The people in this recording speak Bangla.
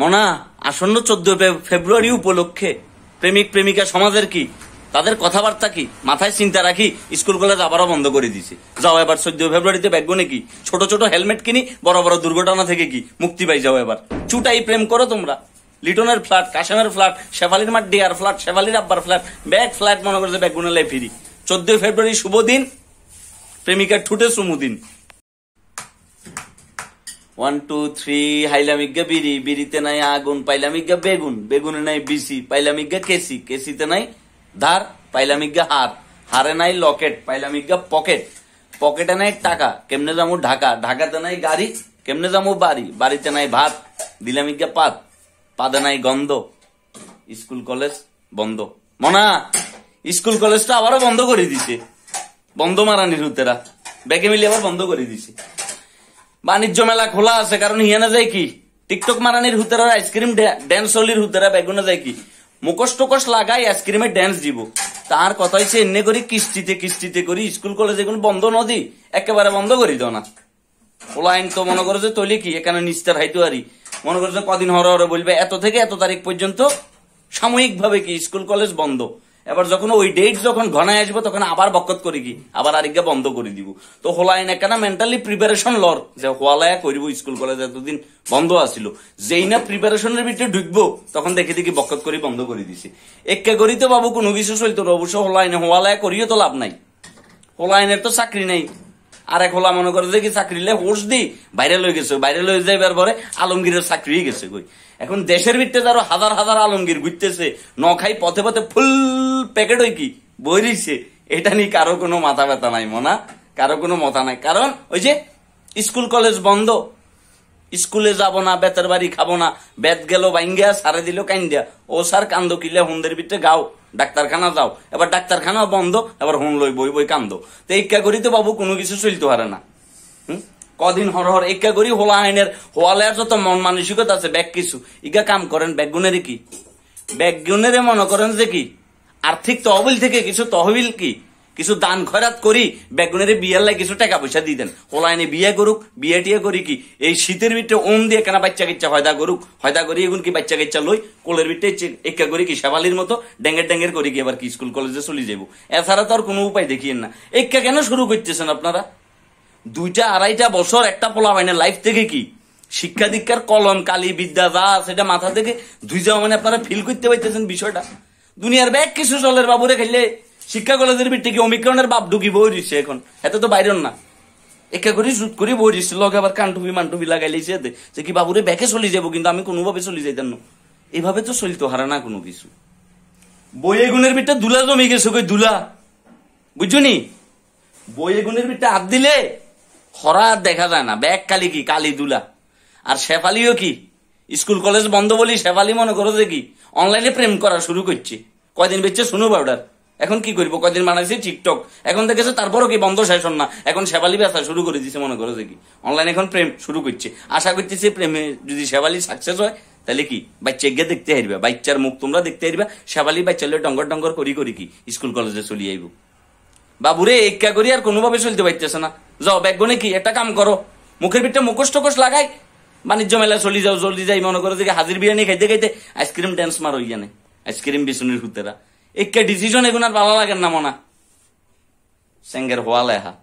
মনা আসন্ন চোদ্দ ফেব্রুয়ারি উপলক্ষে প্রেমিক প্রেমিকা সমাজের কি তাদের কথাবার্তা কি মাথায় চিন্তা রাখি স্কুল কলেজ আবারও বন্ধ করে দিয়েছে যাও এবার চোদ্দ ফেব্রুয়ারিতে ব্যাগগুনে নাকি ছোট ছোট হেলমেট কিনি বড় বড় দুর্ঘটনা থেকে কি মুক্তি পাই যাও এবার চুটাই প্রেম করো তোমরা লিটনের ফ্ল্যাট কাশেমের ফ্ল্যাট শেফালির মাঠ ডিয়ার ফ্ল্যাট শেফালির আব্বার ফ্ল্যাট ব্যাগ ফ্ল্যাট মনে করছে ব্যাগগুনে লাই ফিরি চোদ্দই ফেব্রুয়ারি শুভ দিন প্রেমিকার ঠুটে সুমুদিন দিন ওয়ান টু থ্রি হাইলাম ইজ্ঞা বিড়ি বিড়িতে নাই আগুন পাইলাম ইজ্ঞা বেগুন বেগুনে নাই বিসি পাইলাম ইজ্ঞা কেসি কেসিতে নাই ধার পাইলাম ইজ্ঞা হার হারে নাই লকেট পাইলাম ইজ্ঞা পকেট পকেটে নাই টাকা কেমনে যাবো ঢাকা ঢাকাতে নাই গাড়ি কেমনে যাবো বাড়ি বাড়িতে নাই ভাত দিলাম ইজ্ঞা পাত পাদে নাই গন্ধ স্কুল কলেজ বন্ধ মনা স্কুল কলেজটা আবারও বন্ধ করে দিছে বন্ধ মারানির হুতেরা ব্যাগে মিলিয়ে আবার বন্ধ করে দিছে বাণিজ্য মেলা খোলা আছে কারণ হিয়া না যায় কি টিকটক মারানির হুতেরা আইসক্রিম ডেন্স হলির হুতেরা বেগুনা যায় কি মুখস টুকস লাগাই আইসক্রিমে ডেন্স দিব তার কথা হচ্ছে এনে করি কিস্তিতে কিস্তিতে করি স্কুল কলেজ এগুলো বন্ধ নদী একেবারে বন্ধ করি দাও না ওলাইন তো মনে করো যে তৈলি কি এখানে নিস্তার হাইতে আরি মনে করো যে কদিন হরে হরে বলবে এত থেকে এত তারিখ পর্যন্ত সাময়িকভাবে কি স্কুল কলেজ বন্ধ এবার যখন ওই ডেট যখন ঘনায় আসবো তখন আবার বকত করি কি আবার আরেকটা বন্ধ করে দিব তো হোলাইন একখানা মেন্টালি প্রিপারেশন লর যে হোয়ালায় করবো স্কুল কলেজ এতদিন বন্ধ আসিল যেই না প্রিপারেশনের ভিতরে ঢুকবো তখন দেখে দেখি বকত করি বন্ধ করে দিছি একে করি তো বাবু কোনো কিছু চলতো অবশ্য হোলাইনে হোয়ালায় করিও তো লাভ নাই হোলাইনের তো চাকরি নেই আর এক হলো মনে করে যে কি লে হোস দি বাইরে লয়ে গেছে বাইরে লয়ে যাইবার পরে আলমগীরের চাকরি গেছে কই এখন দেশের ভিত্তিতে আরো হাজার হাজার আলমগীর ঘুরতেছে নখাই পথে পথে ফুল প্যাকেট হয় কি বইরিছে এটা নিয়ে কারো কোনো মাথা ব্যথা নাই মনা কারো কোনো মতা নাই কারণ ওই যে স্কুল কলেজ বন্ধ স্কুলে যাব না বেতের বাড়ি খাবো না বেত গেল গিয়া সারে দিল দিয়া ও স্যার কান্দ কিলে হুন্দের ভিতরে গাও ডাক্তারখানা যাও এবার ডাক্তারখানাও বন্ধ এবার হুন লই বই বই কান্দো তো ইক্কা করি তো বাবু কোনো কিছু চলতে পারে না কদিন হর হর ইক্কা করি হোলা আইনের হোয়ালে যত মন মানসিকতা আছে ব্যাগ কিছু ইকা কাম করেন ব্যাগগুনেরই কি ব্যাগগুনেরে মনে করেন যে কি আর্থিক তহবিল থেকে কিছু তহবিল কি কিছু দান খয়রাত করি বেগুনের বিয়ার লাগে কিছু টাকা পয়সা দিয়ে দেন হোলাইনে বিয়ে করুক বিয়ে টিয়ে করি কি এই শীতের ভিতরে ওম দিয়ে কেনা বাচ্চা কাচ্চা হয়দা করুক হয়দা করি এগুন কি বাচ্চা কাচ্চা লই কোলের ভিতরে একা করি কি শেবালির মতো ডেঙ্গের ডেঙ্গের করি কি এবার কি স্কুল কলেজে চলে যাবো এছাড়া তো আর কোনো উপায় দেখিয়েন না একা কেন শুরু করতেছেন আপনারা দুইটা আড়াইটা বছর একটা পোলা হয় না লাইফ থেকে কি শিক্ষা দীক্ষার কলম কালি বিদ্যা যা সেটা মাথা থেকে দুই যাওয়া মানে আপনারা ফিল করতে পারতেছেন বিষয়টা দুনিয়ার ব্যাগ কিছু চলের বাবুরে খেললে শিক্ষা কলেজের ভিত্তিকে অমিক্রণের বাপ ঢুকি বই দিছে এখন এত তো বাইরেন না একে করে সুদ করে বই দিছে লগে আবার কান টুপি মান টুপি লাগাই লিছে এতে যে কি বাবুরে ব্যাকে চলি যাব কিন্তু আমি কোনোভাবে চলি যাইতাম না এভাবে তো চলিত হারা না কোনো কিছু বইয়ে গুণের ভিতরে দুলা জমে গেছে কই দুলা বুঝছো নি বইয়ে গুণের ভিতরে হাত দিলে হরা দেখা যায় না ব্যাগ কালি কি কালি দুলা আর শেফালিও কি স্কুল কলেজ বন্ধ বলি শেফালি মনে করো দেখি অনলাইনে প্রেম করা শুরু করছে কয়দিন বেচছে শুনো বাউডার এখন কি করবো কদিন বানাইছে টিকটক এখন দেখেছে তারপরও কি বন্ধ শেষ না এখন সেবালি ব্যবসা শুরু করে দিছে মনে করো দেখি অনলাইন এখন প্রেম শুরু করছে আশা করতেছি প্রেমে যদি সেবালি সাকসেস হয় তাহলে কি বাচ্চা গিয়ে দেখতে হারবা বাচ্চার মুখ তোমরা দেখতে হারবা সেবালি বাচ্চা ডঙ্গর ডঙ্গর করি করি কি স্কুল কলেজে চলি আইব বাবুরে একা করি আর কোনোভাবে চলতে পারতেছে না যাও ব্যাগনে কি একটা কাম করো মুখের ভিতরে মুখোশ টকোশ লাগাই বাণিজ্য মেলা চলি যাও চলি যাই মনে করো যে হাজির বিরিয়ানি খাইতে খাইতে আইসক্রিম ড্যান্স মারো ইয়ানে আইসক্রিম বিচুনির হুতেরা একটা ডিসিশন এগুনার ভালো লাগেন না মনা সেঙ্গের হওয়া লেহা